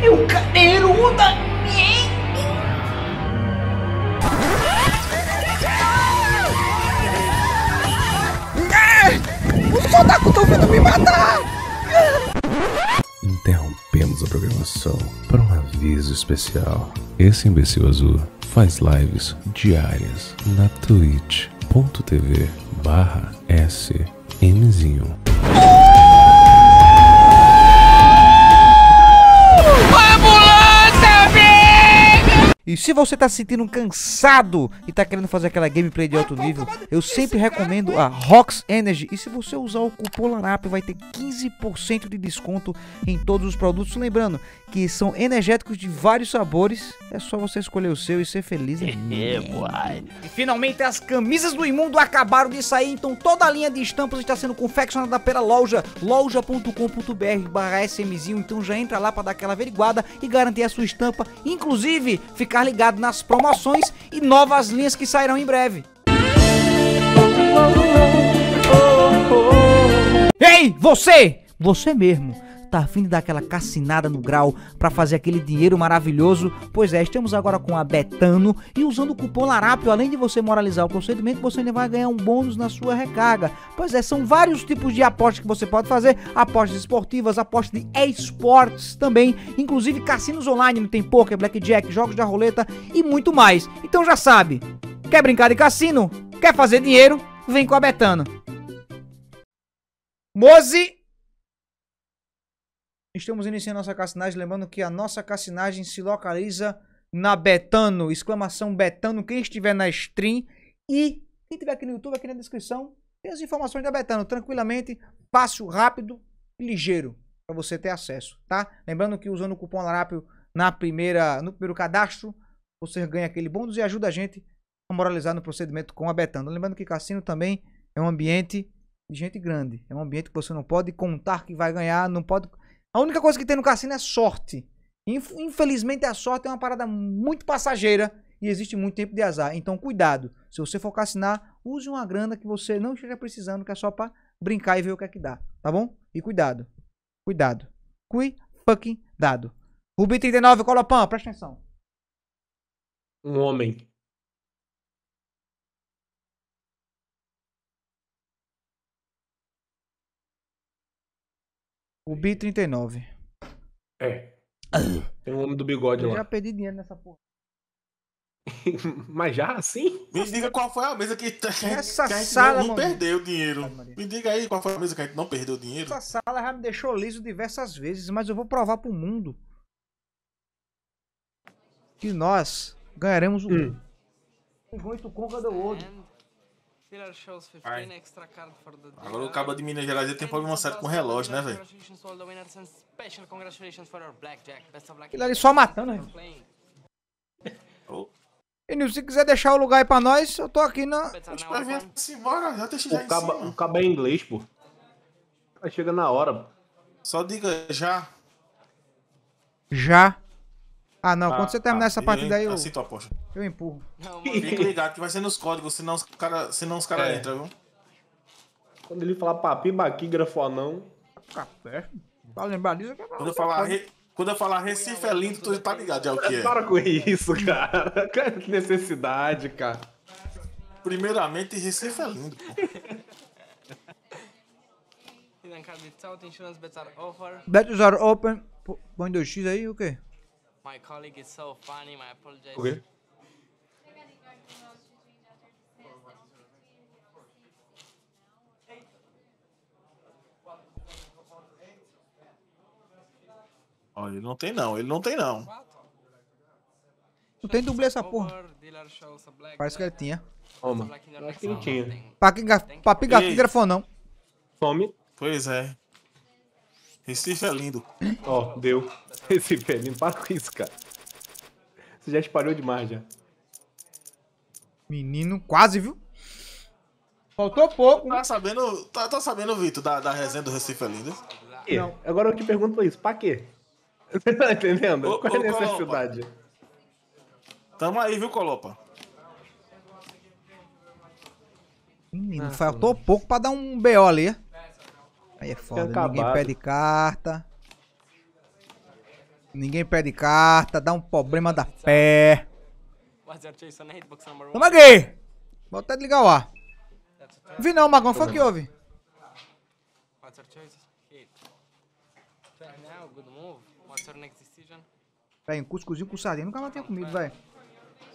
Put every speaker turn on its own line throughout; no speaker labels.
E o cadeiruda. Ah, é, O soldados estão vindo me matar!
Interrompemos a programação para um aviso especial. Esse imbecil azul faz lives diárias na twitch.tv
barra smzinho.
E se você está se sentindo cansado e tá querendo fazer aquela gameplay de alto nível, eu sempre recomendo a Rox Energy. E se você usar o cupom LANAP, vai ter 15% de desconto em todos os produtos. Lembrando que são energéticos de vários sabores. É só você escolher o seu e ser feliz. É, e finalmente as camisas do Imundo acabaram de sair, então toda a linha de estampas está sendo confeccionada pela loja, loja.com.br/smzinho. Então já entra lá para dar aquela averiguada e garantir a sua estampa, inclusive ficar ficar ligado nas promoções e novas linhas que sairão em breve. Ei, você! Você mesmo! Tá afim de dar aquela cassinada no grau para fazer aquele dinheiro maravilhoso? Pois é, estamos agora com a Betano e usando o cupom Larápio, além de você moralizar o procedimento, você ainda vai ganhar um bônus na sua recarga. Pois é, são vários tipos de apostas que você pode fazer, apostas esportivas, apostas de esportes também, inclusive cassinos online, tem poker, blackjack, jogos de roleta e muito mais. Então já sabe, quer brincar de cassino? Quer fazer dinheiro? Vem com a Betano. Mozi Estamos iniciando nossa cassinagem, lembrando que a nossa cassinagem se localiza na Betano, exclamação Betano, quem estiver na stream e quem estiver aqui no YouTube, aqui na descrição, tem as informações da Betano, tranquilamente, fácil, rápido e ligeiro, para você ter acesso, tá? Lembrando que usando o cupom Larápio na primeira, no primeiro cadastro, você ganha aquele bônus e ajuda a gente a moralizar no procedimento com a Betano. Lembrando que cassino também é um ambiente de gente grande, é um ambiente que você não pode contar que vai ganhar, não pode a única coisa que tem no cassino é sorte. Infelizmente, a sorte é uma parada muito passageira e existe muito tempo de azar. Então, cuidado. Se você for cassinar, use uma grana que você não esteja precisando, que é só para brincar e ver o que é que dá, tá bom? E cuidado. Cuidado. Cui fucking dado. Rubi 39, pan, presta atenção.
Um homem
O Bi 39.
É. Tem um homem do bigode Eu lá. já
perdi dinheiro nessa porra.
Mas já assim? Me diga qual foi a mesa que, que a gente, Essa que a gente sala,
não, não perdeu dinheiro. Me diga aí qual foi a mesa que a gente não perdeu dinheiro. Essa sala já me deixou liso diversas vezes, mas eu vou provar pro mundo que nós ganharemos o. Hum. do outro.
Agora o cabo de Minas Gerais tem problema certo com relógio, né, velho? Ele ali só matando, velho. Né? Oh.
Enil, se quiser deixar o lugar aí pra nós, eu tô aqui na. Simbora, já
o cabo, O é inglês, pô. Tá Chega na hora. Só diga já.
Já. Ah, não. Quando ah, você terminar tá. essa ah, partida aí, eu. Eu empurro.
Não,
ligado que vai ser nos códigos, senão os caras os cara é. entram, viu?
Quando ele falar papi, baqui, grafonão. Tá
Café. Pra é
Quando eu falar. Re...
Quando eu falar Recife é lindo, tu tá ligado já o que é. Para com isso,
cara. Que
necessidade, cara. Primeiramente, Recife é lindo,
pô. That
is our open. Põe 2x aí, o okay. quê?
My colleague is so funny, my apologies.
Okay.
Oh, ele não tem não, ele não tem não.
Não tem dublê essa porra.
Parece que ele tinha.
Toma.
Eu acho que ele tinha. Papi,
que gato não.
Fome. Pois é. Recife é lindo. Ó, oh, deu. Recife é lindo. Para com isso, cara. Você já espalhou demais, já.
Menino, quase, viu? Faltou
pouco. Tá né? sabendo, tá, tá sabendo Vitor, da, da resenha do Recife é lindo? Não. Agora eu te
pergunto isso, pra quê? Você tá entendendo? Qual é a necessidade? Colopa.
Tamo aí, viu, Colopa?
Menino, ah, faltou pouco pra dar um BO ali. É? Aí é foda, ninguém pede carta. Ninguém pede carta, dá um problema da pé. Toma aqui! Vou até desligar o ar. Vi não, Magão, foi o que houve? Véi, um cuscuzinho com sardinha nunca mais tinha comido, velho.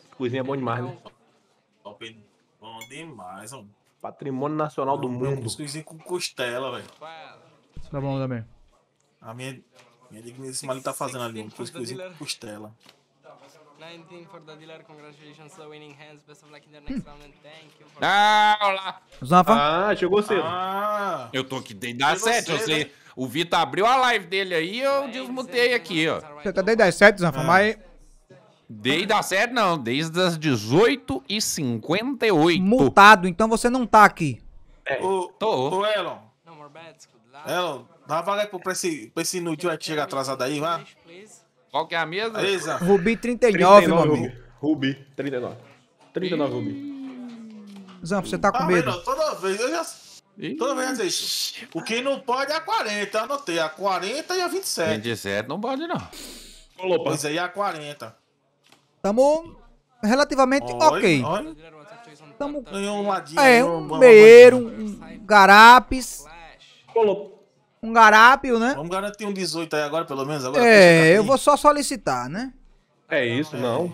Cuscuzinho é bom demais, né?
Bom demais, ó.
Patrimônio
Nacional do Mundo.
Cuscuzinho com costela, velho.
Tá
bom também.
A minha, minha digníssima ali tá fazendo ali um cuscuzinho com costela.
19 for the dealer, congratulations the winning hands, best of luck in the next round thank you for... Ah, olá! Zafa? Ah, chegou cedo. Ah,
eu tô aqui desde as 7, cedo. você... O Vitor abriu a live dele aí eu desmutei aqui,
ó. Você tá desde as 7, Zafa, é. mas...
Dei da série não. Desde as 18h58. Multado, então você não tá aqui.
É, o, tô. Ô, Elon. Elon, dá vaga pra esse, pra esse inútil aí que chega atrasado aí, vá.
Qual que é a mesa?
Rubi
39, 39
Rubi, 39. 39 Rubi.
Zampo, você tá com ah, medo? Não, toda
vez eu já... Ih. Toda vez eu isso. O que não pode é a 40, eu anotei. A 40 e a 27.
27 não
pode, não.
Pois aí, é, a 40.
Tamo relativamente ok. Tamo... Ganhou um ladinho. É, um meeiro, um garapes. Um garápio, né? Vamos garantir um
18 aí agora, pelo menos. Agora, é, tá eu
vou só solicitar, né?
É isso, não.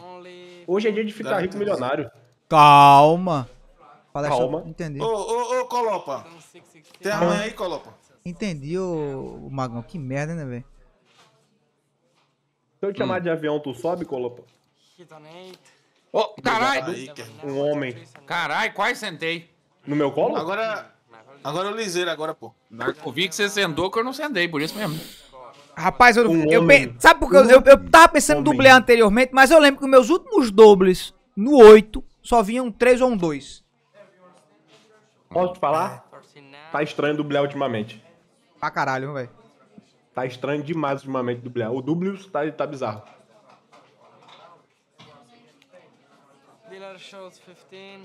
Hoje é dia de ficar rico milionário.
Calma. Calma. Entendi. Ô,
ô,
ô, Colopa. Tem amanhã aí, Colopa?
Entendi, ô, ô Magão. Que merda, né, velho? Se
eu te chamar hum. de avião, tu sobe, Colopa? Oh, caralho! Um homem. Caralho, quase sentei. No meu colo?
Agora. Agora eu liseiro, agora, pô. Eu vi que você sentou que eu não sentei, por isso mesmo.
Rapaz, eu, um eu, sabe porque um eu, eu, eu tava pensando em dublê anteriormente, mas eu lembro que meus últimos dobles no 8 só vinham um 3 ou um 2. Posso
te falar? É, tá estranho dublar ultimamente. Pra ah, caralho, velho. Tá estranho demais ultimamente dublar. O dublo tá, tá bizarro.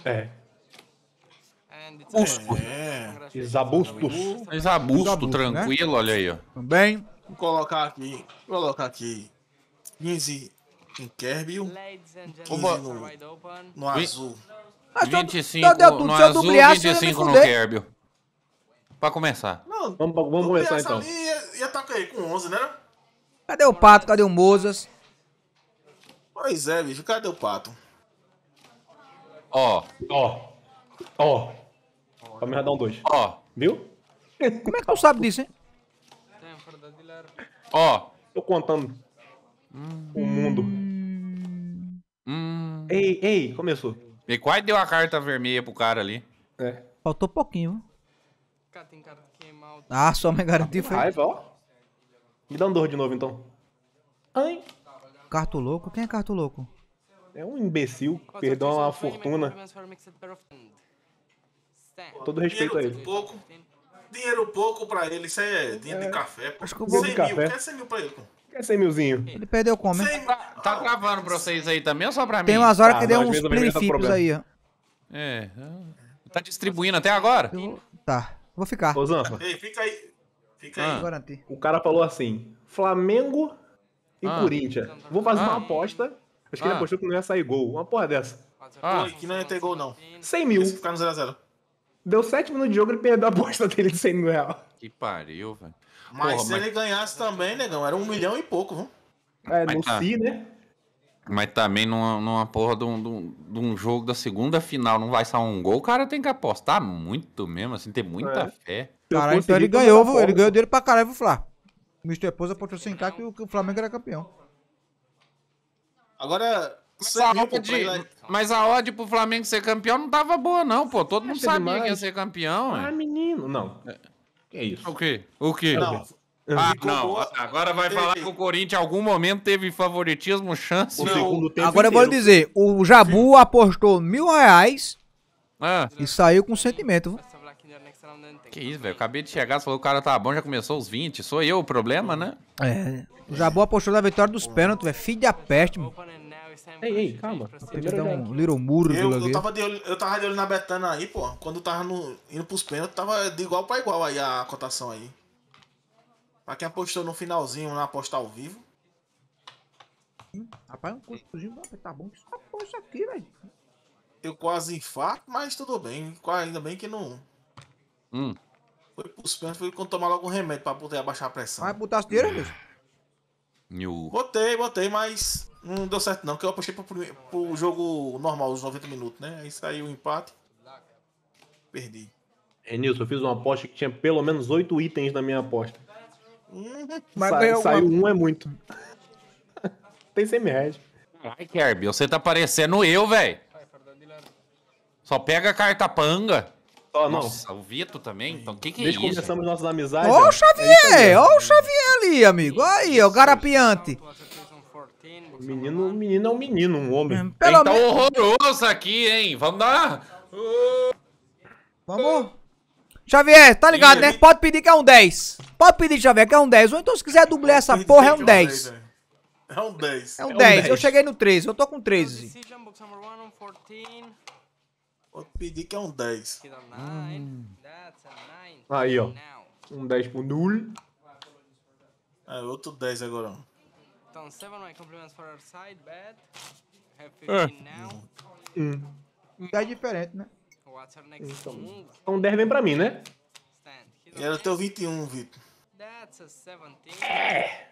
É. Busto. É. Exabustos. Exabusto, Exabusto, tranquilo, né?
olha aí, ó. Também.
Vou colocar aqui. Vou colocar aqui. 15 em Kerbio. 15 no, no azul. Mas 25 todo, todo, todo, no azul, brilhar, 25 no
Kerbio. Pra começar. Não, vamos, vamos começar então. E
ia, ia tá com 11,
né? Cadê o Pato? Cadê o Mozas?
Pois é, bicho. Cadê o
Pato? Ó.
Ó. Ó.
Kamen um dois Ó. Viu?
Como é que tu sabe disso, hein?
Ó. Tô contando. Hum. O mundo.
Hum. Ei, ei, começou. E quase deu a carta vermelha pro cara ali.
É. Faltou pouquinho. É ah, só me garantiu foi. Raiva,
ó. Me dá um dor de novo, então.
Ai. Carto louco? Quem é carto louco?
é um imbecil que perdeu uma fortuna. Todo respeito a ele.
Pouco, dinheiro pouco pra ele, isso é dinheiro é, de café. Pô.
Acho que o bolo de café.
quer 100 mil pra ele, pô. Quer 100 milzinho. Ele perdeu como, hein?
Tá, tá gravando pra vocês aí também ou só pra mim?
Tem umas horas ah, que deu uns plenifips aí, ó. É, é. Tá distribuindo até agora? Eu...
Tá. Vou ficar. Ô,
Zanfa. Ei, fica aí. Fica ah. aí. O cara falou assim: Flamengo e ah. Corinthians. Vou fazer ah. uma aposta Acho que ah. ele apostou que não ia sair
gol. Uma porra dessa. É ah. que não ia ter gol, não. 100 assim, mil. Ficar no 0x0.
Deu 7 minutos de jogo e perdeu a aposta dele de 100 mil reais.
Que pariu,
velho. Mas se mas...
ele ganhasse também, negão, era um milhão e pouco, viu?
É, no tá. si, né?
Mas também numa, numa porra de um, de, um, jogo da segunda final não vai sair um gol, o cara tem que apostar muito mesmo, assim, ter muita é. fé.
Caralho, então ele ganhou, ele ganhou dele pra caralho, vou falar. O Mr. Pousa apostou sem cá que o Flamengo era campeão.
Agora, mas a,
mil,
de,
mas a odd pro Flamengo ser campeão não tava boa, não, pô. Todo é mundo sabia demais. que ia ser campeão. Ah,
é. menino, não. Que é isso? O quê? O quê?
Não. Ah, não.
Agora vai teve. falar que o Corinthians em algum momento teve favoritismo, chance. Não. Agora eu vou dizer,
o Jabu Sim. apostou mil reais ah. e saiu com sentimento.
Que isso, velho. Acabei de chegar, você falou que o cara tá bom, já começou os 20. Sou eu o problema, né?
É. O Jabu apostou na vitória dos pênaltis, velho filho da peste, mano. Né? É ei, ei, calma. Ele dá um little muro eu, eu tava,
de olho, eu tava de olho na Betana aí, pô. Quando tava no, indo pros pênaltis, tava de igual pra igual aí a cotação aí. Pra quem apostou no finalzinho na aposta ao vivo. Hum, rapaz, é um bom tá bom que só isso aqui, velho. Eu quase infarto, mas tudo bem. Ainda bem que não. Hum. Foi pros pênaltis, foi quando tomar logo um remédio pra poder abaixar a pressão. Vai botar as teiras, mesmo? New. Botei, botei, mas não deu certo não, que eu apostei pro, pro jogo normal, os 90 minutos, né? Aí saiu o empate. Perdi.
Renilson, eu fiz uma aposta que tinha pelo menos 8 itens na minha aposta. Uhum. Mas Sa saiu um é muito. Tem 100 reais. Ai, Kirby, você tá
parecendo eu, velho. Só pega a carta panga. Só, Nossa, não. o Vitor também? Então, o que, que é Desde isso? Desde começamos nossas amizades. Ó o é Xavier! Ó é oh, o
Xavier ali, amigo. Aí, ó, o garapiante. O menino, menino é um menino, um homem. Hum,
pelo tá me... horroroso aqui, hein? Vamos dar.
Vamos. Xavier, tá ligado, né? Pode pedir que é um 10. Pode pedir, Xavier, que é um 10. Ou então, se quiser dublar essa porra, é um 10.
É um 10. É. é um 10. É eu cheguei no 13. Eu tô com 13.
Vou pedir que é um 10. Hum. Aí, ó. Um 10 pro Null. É, outro 10 agora. Então, 7 my compliments for our side, bad. Have 15 é.
Ah. now. Hum.
hum. Tá diferente, né? What's our next então, move? Então 10 vem pra mim, né? Era teu
21, Vitor. That's a 17. É.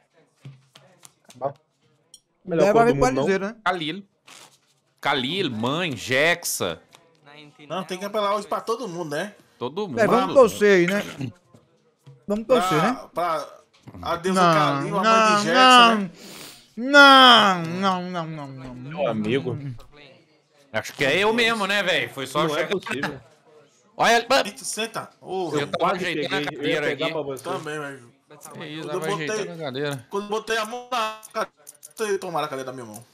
Tá. Melhor Deve cor do né? Calil.
Calil, mãe, Jexa.
Não, né? tem que apelar hoje pra todo mundo, né? Todo mundo. É, vamos torcer
aí, né? Vamos torcer, pra, né?
Pra adeus não, o Calil, a mãe de Jackson, não,
né? não, não, não, não,
Meu amigo. Acho que é eu mesmo, né, velho? Foi só... Não é possível.
Olha, senta. Oh, eu, eu tava ajeitando a cadeira aqui. Também, velho. É isso, quando, eu botei, a cadeira. quando botei a mão na cadeira, tomaram a cadeira da minha mão.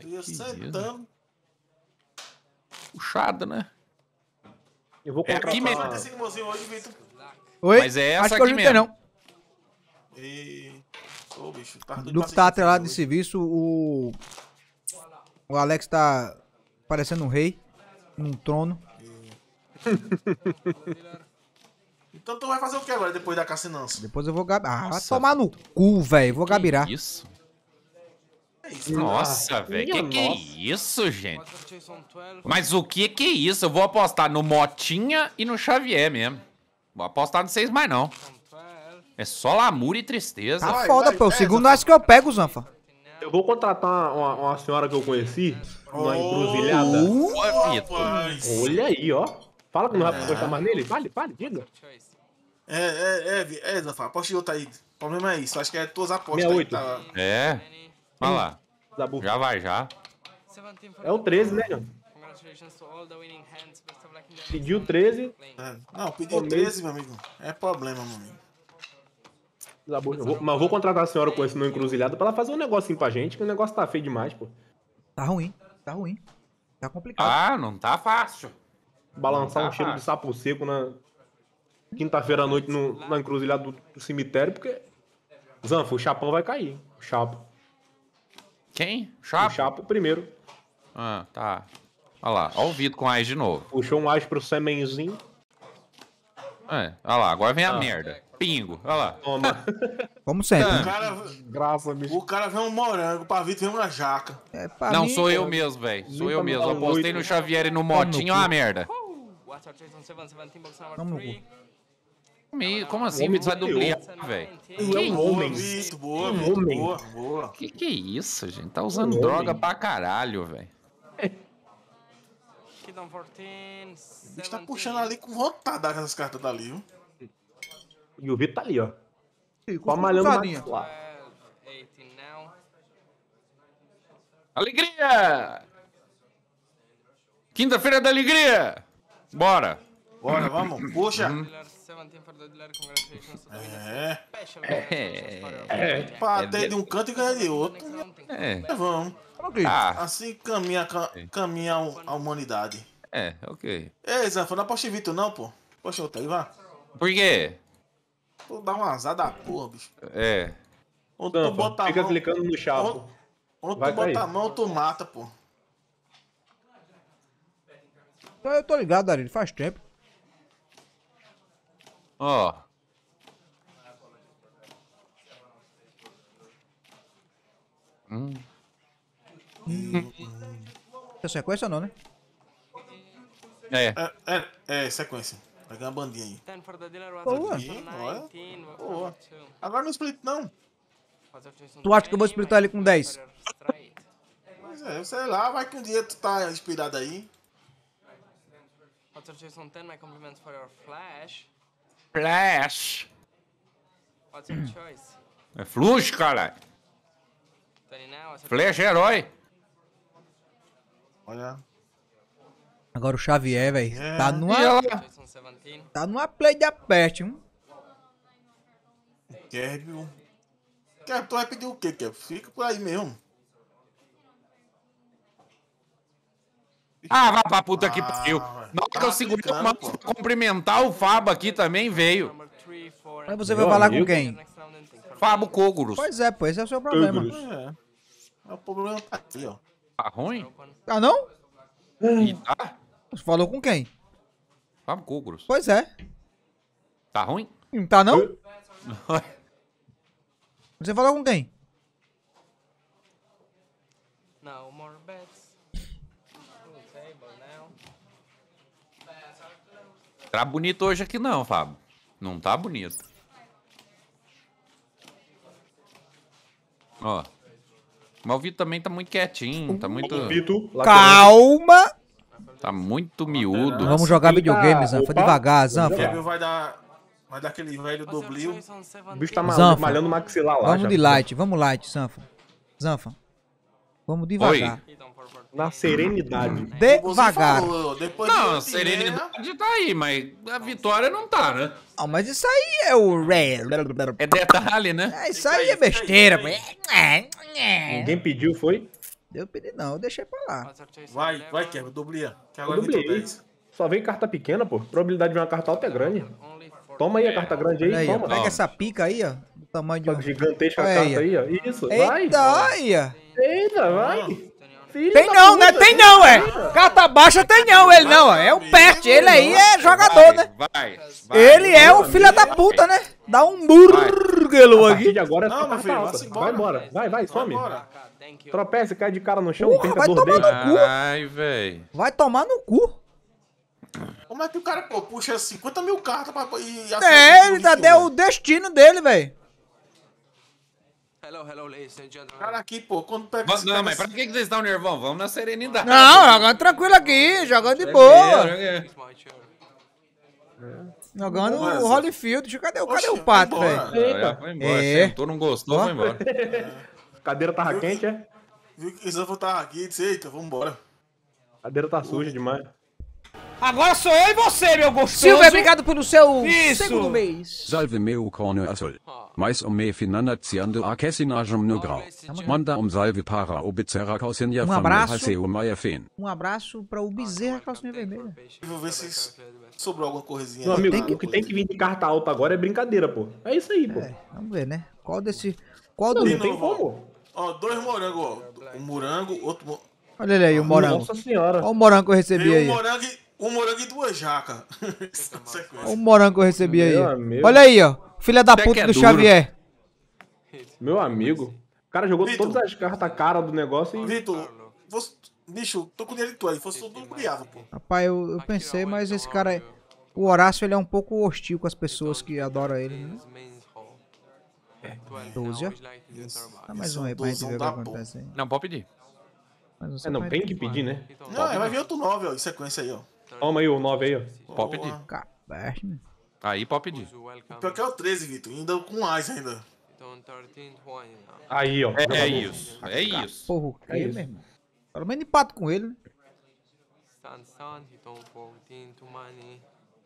Eu ia
sentando puxada, né? Eu vou
comprar é aqui mesmo. Hoje,
Oi? Mas é essa Acho que aqui mesmo. não.
E... Ô, bicho, tá Do que tá atrelado de
serviço, o... O Alex tá parecendo um rei, num trono.
então tu vai fazer o que agora depois da cassinança?
Depois eu vou Ah, vai tomar no cu, velho. Vou gabirar. Isso.
É né? Nossa, velho, que que é isso, gente? Mas o que que é isso? Eu vou apostar no Motinha e no Xavier mesmo. Vou apostar no seis mais não. É só lamura e
tristeza. Tá foda, pô. O segundo acho que eu pego, Zanfa.
Eu vou contratar uma, uma senhora que eu conheci, uma oh, encruzilhada. Uh, Olha aí, ó. Fala que não vai apostar é. mais nele. Fale,
fale, diga. É, é, é, é, Zanfa, aposta em outra aí. O problema é
isso. Acho que é tuas apostas. 68. Aí, tá... É. Vai lá. Zabu. Já vai, já.
É o 13, né, João? Pediu 13.
É. Não, pediu 13, meu amigo. É problema, meu amigo. Zabu, vou,
mas vou contratar a senhora com esse não encruzilhado pra ela fazer um negocinho pra gente, que o negócio tá feio demais, pô. Tá
ruim, tá ruim. Tá complicado.
Ah, não tá fácil. Balançar tá um cheiro fácil. de sapo seco na quinta-feira à noite no, na encruzilhada do, do cemitério, porque. Zanfo, o chapão vai cair. O chapo. Quem? Chapo? O Chapo primeiro.
Ah, tá. Olha lá, ó o Vitor com mais de novo. Puxou um as pro semenzinho. É, olha lá, agora vem a ah. merda. Pingo, olha lá. Toma. Como sempre. É, o cara,
né? Graça, bicho. O cara vem um morango, o Pavito vem uma jaca. É, Não, mim, sou eu mesmo, velho.
Sou eu mesmo. Apostei no Xavier e no Motinho, olha a merda. Toma no me, como assim? Homem vai dublar, velho? É um homem. Boa, um homem. Boa, boa. Que que é isso, gente? Tá usando um droga homem. pra caralho, velho.
A gente O tá puxando ali com vontade essas cartas dali, viu? E o Vitor tá ali, ó. a malhando mais lá.
Alegria! Quinta-feira da alegria! Bora! Bora, vamos, uhum. puxa! Uhum. É.
é. Patei é. de um canto e ganhei de outro. É. é vamos. Ah, ah. Assim caminha, caminha a humanidade.
É, ok.
Ei, Zanfa, não aposta é em Vitor, não, pô. Poxa, eu aí, vá. Por quê? Tu dá um azar da porra, bicho.
É. Onde tu bota a mão, clicando no chapo. Onde, tu bota a
mão, tu mata, pô.
Então, eu tô ligado, Darinho, faz tempo.
Ó. Oh. Hum.
Hum. É sequência ou não, né?
É. É, é, é sequência.
Vai ganhar uma bandinha aí. Tá
Boa. Boa. Boa. Agora não split,
não. Tu acha que eu vou splitar ele com 10?
Pois é, sei lá, vai que um dia tu tá inspirado aí.
Pode ser Observation 10, my compliments for your flash. Splash. What's your choice? É fluxo, cara. Tá Flash é herói.
Olha. Agora o Xavier, velho. É. Tá numa. Tá numa play de aperto. hein? Kerbion.
tu vai pedir o quê, Kerbion? Fica por aí mesmo.
Ah, vá pra puta ah, que pariu. Na hora que eu segurei o mando pra cumprimentar o Fábio aqui também veio.
Mas você veio vai falar amigo? com quem? Fábio Coguros. Pois é, pois esse é o seu problema. É. é. O problema tá aqui, ó. Tá ruim? Ah, não? Hum. Tá? Você falou com quem? Fábio Coguros. Pois é. Tá ruim? Não hum, tá não? você falou com quem?
Tá bonito hoje aqui não, Fábio. Não tá bonito. Ó. Mas o também tá muito quietinho, tá muito... Vito,
Calma!
Tá muito miúdo.
Vamos jogar videogame, Zanfa, devagar, Zanfa.
vai dar... Vai dar aquele velho doblio. O bicho tá malhando,
malhando o maxilar lá. Vamos de light, vamos light, Zanfa. Zanfa. Vamos devagar. Oi. Então, Na
serenidade. Hum. Devagar. Falou, depois não, de a né? serenidade tá aí, mas
a vitória não tá, né? Ah, mas isso aí é o... É detalhe, né? É, isso aí é besteira. Ninguém pediu, foi? Eu pedi não, eu deixei pra lá. Vai, é vai, Kevin, dublia. Que agora dublei.
É Só vem carta pequena, pô. A probabilidade de vir uma carta alta é grande. Toma aí a carta grande aí, aí toma. Pega essa pica
aí, ó. Do tamanho de tá uma... Gigantesca é, carta aí, ó. Isso, Eita, vai. Eita, ó. Eita, vai. Filho tem não, né? Tem não, é. Carta baixa tem não, ele não, é o Pert. Ele aí é jogador, né? Vai, vai. Ele é o filho da puta, né? Dá um burguelo aqui. de
agora não, filho, vai embora. Vai, vai, some. Tropeça, cai de cara no chão, Porra, vai tomar
dele. no cu. velho.
Vai tomar no cu.
Como é que o cara pô, puxa
50 mil cartas pra, e... É, ele ainda deu né? o
destino dele, velho.
Hello, hello, ladies and gentlemen. Cara, aqui, pô, quando tá
é Mas, não, mas
pra
que vocês estão nervão? Vamos na serenidade. Não, jogando
tranquilo aqui, jogando de boa. É. Jogando o Holyfield. Cadê, cadê o pato, velho? É, foi embora, é. sentou,
não gostou, foi embora.
A cadeira tava quente, é? Viu que eles voltar aqui disse, eita,
vambora. A cadeira
tá suja demais.
Agora sou eu e você, meu gostoso. Silvia, obrigado pelo seu Isso. segundo mês. Salve meu corno azul. Mais um me financiando a questionagem no grau. Tá Manda um salve para o Bezerra Calcinha um abraço, Um abraço para o Bezerra Calcinha Vermelha. Vou ver se sobrou alguma
coisinha. Meu amigo, tem que... o que tem que vir de carta alta agora é brincadeira, pô.
É isso aí, pô. É, vamos ver, né? Qual desse... Qual do... Não tem
como. Ó, dois morangos, ó. Um morango, outro...
Olha ele aí, o morango. Nossa senhora. Olha o morango que eu recebi tem aí. morango
e... Um morango e duas jacas.
o morango que eu recebi aí. Olha aí, ó. Filha da Até puta é do duro. Xavier.
Meu amigo. O cara jogou Vitor. todas as cartas cara do negócio e. Vitor, você... bicho, tô com dinheiro de tu aí. Fosse todo criado, pô.
Rapaz, eu, eu, pensei, mas esse cara. É- o Horácio ele é um pouco hostil com as pessoas que adoram ele, né?
12, é. É ó.
Dá mais um aí pra gente ver o que
acontece
aí.
Não, pode pedir. Mas não, é, não tem que pedir,
né?
Então, não, vai vir outro 9, ó, em sequência aí, ó.
Toma aí o 9 aí, ó. Pode pedir.
Aí pode pedir. pior
que é o 13, Vitor. Ainda com mais ainda.
Aí,
ó. É, é isso. É isso. Porra, o é meu irmão?
Pelo menos empato com ele, né?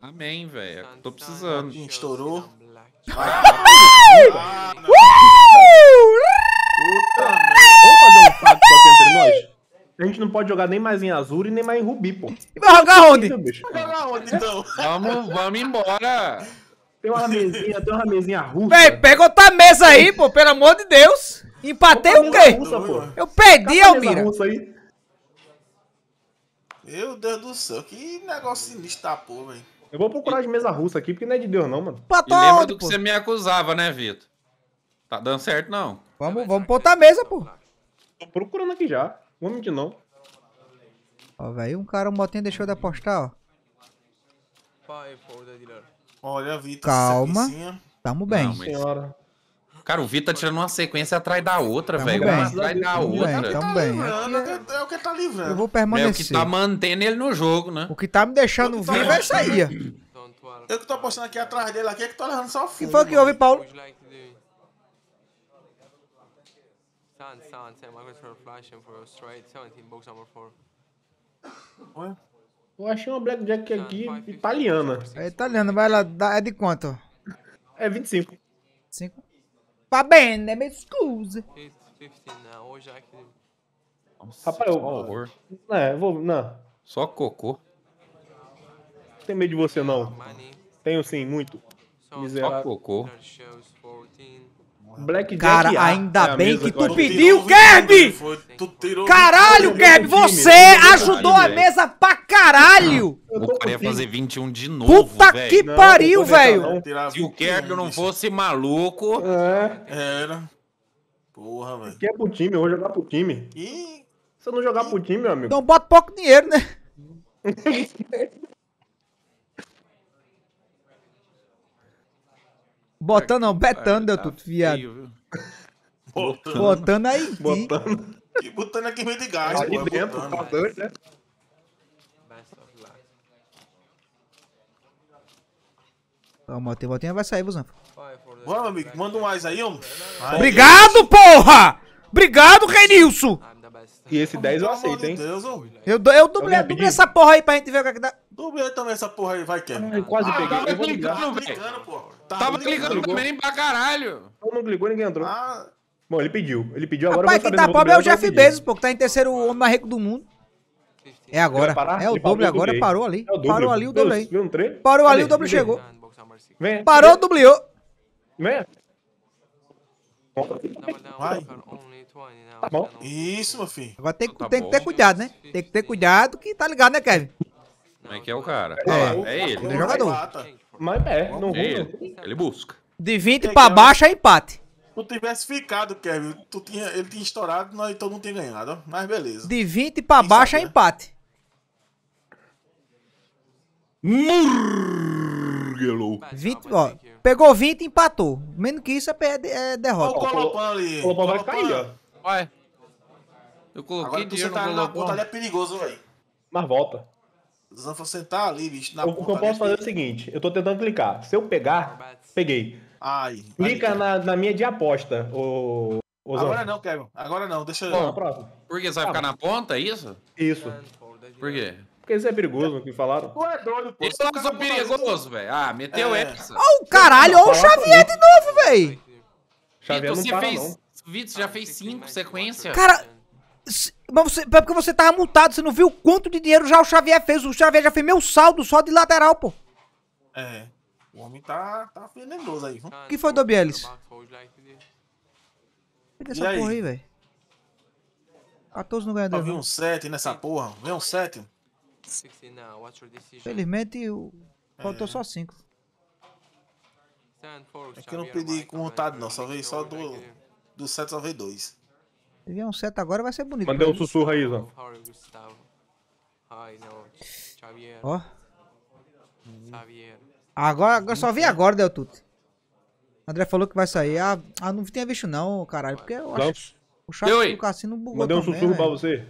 Amém, velho. É tô precisando. A gente Estourou. Puta
merda. Vamos fazer um pacto aqui entre nós? A gente não pode jogar nem mais em azul e nem mais em rubi, pô. E vai jogar onde? Vai jogar onde, então? vamos,
vamos embora. Tem uma mesinha, tem uma mesinha russa. Véi, pega outra mesa aí, pô, pelo amor de Deus. Empatei o quê? Russa, Eu perdi, Cata Almira.
Meu Deus do céu, que negócio sinistro tá, pô, velho.
Eu vou
procurar de mesa russa aqui, porque não é de Deus, não, mano. e lembra onde, do que pô? você
me acusava, né, Vitor? Tá dando
certo, não. Vamos, vamos botar a mesa, pô. Tô procurando aqui já. Homem de não. Ó, velho, um cara, um botinho deixou de apostar,
ó. Olha, Vitor. Calma. Tamo bem. Não, mas- Senhora.
Cara, o Vitor tá tirando uma sequência atrás da outra, velho. atrás da outra. bem, tamo tá
bem. Livrando, é o que- tá, é o que tá Eu vou vou É o que tá mantendo ele no jogo, né? O que tá me deixando Eu vivo é isso aí, ó.
Eu
que tô apostando aqui atrás dele aqui é que tô levando só o fundo. Que foi que houve, Paulo?
Flash for straight 17 box number 4.
Ué? Eu achei uma blackjack aqui italiana. É italiana, vai lá, é de quanto? É 25. 5? Va bene, me scusi. 15
now, hoje aqui. Rapaz, eu. É, vou. Não. Só cocô. Não tem medo de você, não. Tenho sim, muito. Miserável. Só cocô. Black
Cara, ainda é bem que tu pediu, Kerb! Caralho, Kerb, você né? ajudou a mesa pra caralho! O cara ia fazer
21 de novo,
Puta que pariu, velho! Se o
Kerb não fosse maluco... É. Era. Porra, velho. é pro time, eu vou jogar pro time. Ih! Se eu não jogar pro time, meu amigo... Então
bota pouco dinheiro, né? Botando não, betando deu é, tudo, tá viado.
Botando. Botando aí. Botando. E botando aqui meio de gás, Aí tá pô, dentro,
botando. Tá né? Ó, Motinha Motinha vai sair, Busanfa. Vamos, amigo, manda um mais aí, homem.
Obrigado,
porra! Obrigado, Renilson! E esse 10 eu aceito, hein?
Deus, Eu, dou- eu dublei, Alguém é dublei essa porra aí pra gente ver o que é que dá. Dublei também essa porra aí, vai, Kevin. É. quase
ah, peguei. Eu vou ligar. Tá brincando, pô. Tá tava, tava clicando também pra caralho. Todo mundo clicou, ninguém entrou. Ah.
Bom, ele pediu. Ele pediu agora. Rapaz, quem tá pobre é o Jeff é Bezos,
pô, que tá em terceiro homem mais rico do mundo. É agora. É, é o doble agora, parou ali. parou ali o doble aí. parou ali, o doble chegou. Vem. Parou, dubliou. Vem. Vai. Tá bom. Isso, meu filho. Agora tem, então tá tem que ter cuidado, né? Tem que ter cuidado que tá ligado, né, Kevin?
Como é que é o cara? É, é, é ele. Ele é jogador.
Mas é, não ruim. Ele, ele
busca. De 20 pra baixo é empate. Se
Tu tivesse ficado, Kevin, tu tinha, ele tinha estourado, nós, então não tinha ganhado, mas beleza.
De 20 pra Quem baixo é sabe, é empate. Murgelou. 20, ó, pegou 20 e empatou. Menos que isso é, perde, é derrota. Olha o Colopan ali. O Colopan vai cair, ó.
Ué. Eu coloquei Agora, dinheiro tá na
ponta ali é
perigoso, velho. Mas volta. Zan sentar tá ali, bicho. Na o que eu posso fazer é o seguinte: eu tô tentando clicar. Se eu pegar, peguei. Ai, Clica na, na minha de aposta, o, o Agora
não, Kevin. Agora não, deixa eu. próximo.
Por que? Você vai ah, ficar na
ponta, é isso?
Isso. Por quê? Porque isso é perigoso, o que falaram.
Ué, é doido,
pô. Isso é sou perigoso, velho. Ah, meteu é. essa. Ô, o caralho, olha o Xavier de
novo, velho.
Xavier Vitor, não para, fez. Não. Vitor, você já fez cinco sequências. Cara,
mas você, é porque você tava multado, você não viu quanto de dinheiro já o Xavier fez. O Xavier já fez meu saldo só de lateral, pô.
É. O homem tá, tá venenoso aí. Ah, o que foi, então Dobielis? Cadê essa aí? porra aí, velho? 14 não ganha tá dele. Vem um 7 nessa
porra. Vem um 7.
Felizmente,
o... É. faltou é. só 5.
É que eu não pedi com vontade, né? não. Só veio só é do, do 7, só veio 2
vier é um set agora, vai ser bonito. Mandei um sussurro aí, Zan. Ó. Agora, agora, só vi agora, Del Tuto. André falou que vai sair. Ah, ah não tinha visto não, caralho. Porque eu acho... O chat do cassino bugou Mandei um também, sussurro véio. pra
você.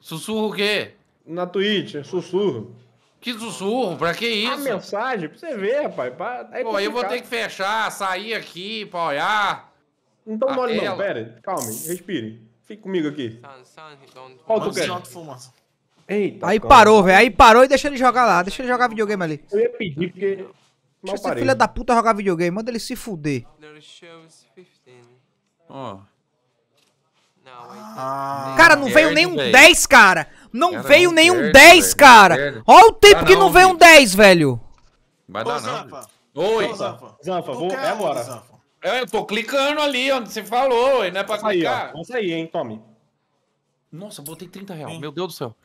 Sussurro o quê? Na Twitch, é sussurro. Que sussurro? Pra que isso? A mensagem, pra você ver, rapaz. Pra... Pô, eu vou ter que
fechar, sair aqui pra olhar.
Então, mole, não, pera. Calma, respire. Fica comigo aqui. Qual tu quer?
Eita, aí parou, velho. Aí parou e deixa ele jogar lá. Deixa ele jogar videogame ali. Eu ia pedir porque. Mal deixa esse filho da puta jogar videogame. Manda ele se fuder. Ó. Oh. Ah, tá. cara, não veio nenhum 10, cara. Não cara, veio não nenhum perde, 10, velho. cara. Olha o tempo não, que não veio um 10, velho. Vai
dar não. Zampa. Oi. Ô, Zampa. Zampa, vou... é agora. Zampa. É, eu tô clicando ali onde você falou, e não é pra Nossa clicar. Aí, Nossa
aí, hein, Tommy. Nossa, botei 30 reais, meu Deus do céu.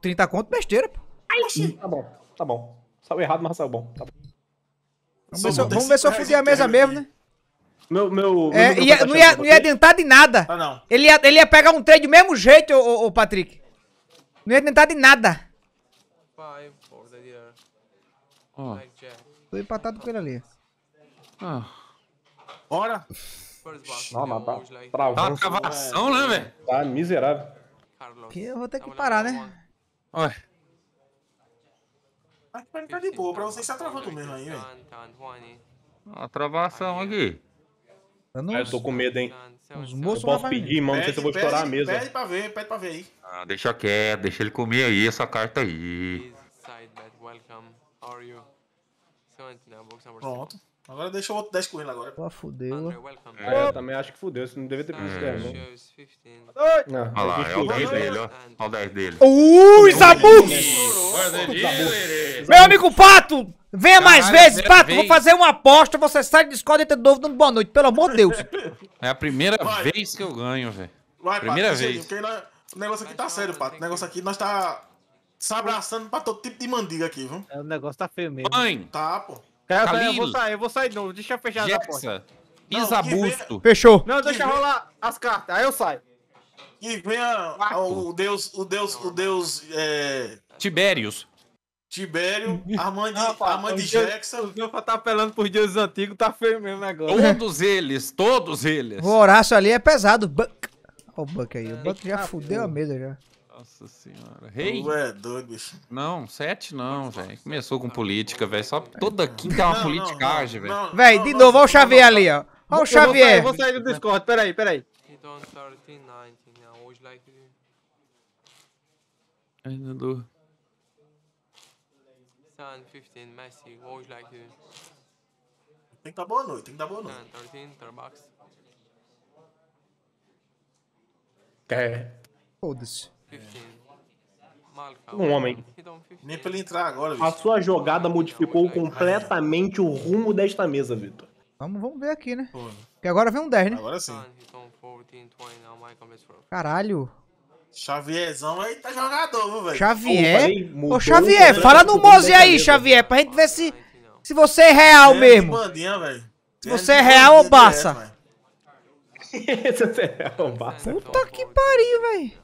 30 conto, besteira, pô. Ai, tá bom, tá bom. Saiu errado, mas saiu bom. Tá bom.
Vamos, ver se, vamos ver se eu fudi a mesa mesmo, né? Meu, meu, meu é, ia, tá não, ia, não ia adiantar de nada. Ah, não. Ele, ia, ele ia pegar um trade do mesmo jeito, ô, ô, Patrick. Não ia adiantar de nada. Ó. Oh. Tô empatado com ele ali. Ah.
Bora! Não, mas tá travando. Tá uma travação, né, velho? Tá miserável.
Que eu vou ter tá que parar,
né? Olha. Acho que tá de boa, pra vocês tá travando mesmo aí, velho. Tá, tá, uma travação aqui. Eu, não... ah, eu tô com medo, hein? Os moços eu posso pedir,
mano, não sei se eu vou estourar a mesa. Pede pra ver, pede pra ver aí.
Ah, deixa quieto, deixa ele comer aí essa carta aí.
Pronto. Agora deixa o outro 10 correndo agora. Ah, fudeu. André, É, eu também acho que fudeu, você não devia ter pedido né? isso não. Olha lá, é o 10 dele, ó. Olha o 10 dele. Uh, é Ui, Isabu!
Meu amigo Pato! Venha mais vezes, Pato, vez. vou fazer uma aposta, você sai do Discord e entra de novo dando boa noite, pelo amor de Deus.
É a primeira Vai. vez que eu ganho, velho. Primeira Pato, vez.
o negócio aqui tá sério, Pato. O negócio aqui nós tá se abraçando pra todo tipo de mandiga aqui, viu? É, o negócio tá feio mesmo. Mãe! Tá,
pô. É, eu vou sair,
eu vou sair de novo. Deixa eu fechar Jexa, a porta.
Isabusto. Fechou. Não,
deixa rolar as cartas, aí eu saio. E venha o, deus, o deus, o deus...
É... Tibérios.
Tibério, mãe de Armand Jackson. O senhor tá apelando por dias antigos, tá feio mesmo agora.
Todos eles, todos eles. O Horácio
ali é pesado. Buck. Olha o Buck aí. O é, Buck já fudeu a mesa já.
Nossa senhora. Rei? Hey? Ué, doido, bicho. Não, sete não, velho. Começou com política, velho. Só toda quinta é uma politicagem, velho.
Velho, de novo, olha o Xavier ali, ó. Olha o Xavier. Eu vou sair do Discord, peraí, peraí.
Ainda do.
15, Messi, like Tem que dar boa noite, tem que dar boa noite. Sun 13, Starbucks.
É. Foda-se.
É. Um homem. Nem pra ele entrar agora,
A sua jogada modificou
completamente o rumo desta mesa, Vitor. Vamos, vamos ver aqui, né? né? Porque agora vem um 10, né? Agora sim. Caralho.
Xavierzão aí tá jogador, velho. Xavier? Ô, Xavier, fala no Moze aí, Xavier,
pra gente ver se, se você é real mesmo.
É se você é real ou
baça.
Se você é real ou
Puta que pariu, velho.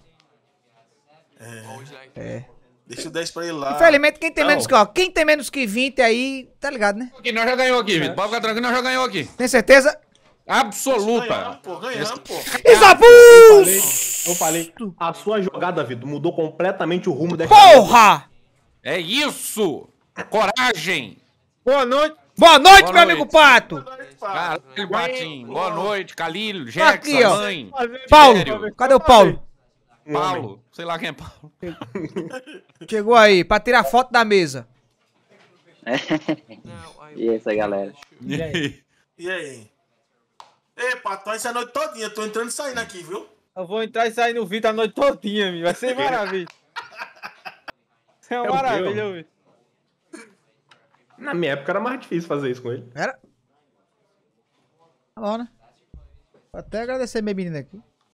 É. é. Deixa o 10 pra ele lá. Infelizmente, quem tem Não. menos que, ó,
quem tem menos que 20 aí, tá ligado, né? Aqui, nós já ganhou aqui, Vitor. É. Pode ficar tranquilo, nós já ganhou aqui. Tem certeza? Absoluta. Ganhamos,
pô, ganhamos, pô. Eu falei, a sua jogada, Vitor, mudou completamente o rumo dessa. Porra! É isso! Coragem! Boa
noite! Boa noite, Boa meu noite. amigo Pato! Caralho, Batim. Boa noite, Calil,
Jackson, tá mãe. Paulo, cadê o Paulo? Paulo. Sei lá quem é Paulo.
Chegou aí, pra tirar foto da mesa. e
essa galera? E aí?
E aí? Ei, Pato, essa é noite todinha, tô entrando e saindo aqui, viu? Eu vou entrar e sair no vídeo a noite todinha, meu. vai ser maravilha.
é uma é maravilha, meu. Na minha época era mais difícil fazer isso com ele.
Era? Tá bom, né? Vou até agradecer minha menina aqui.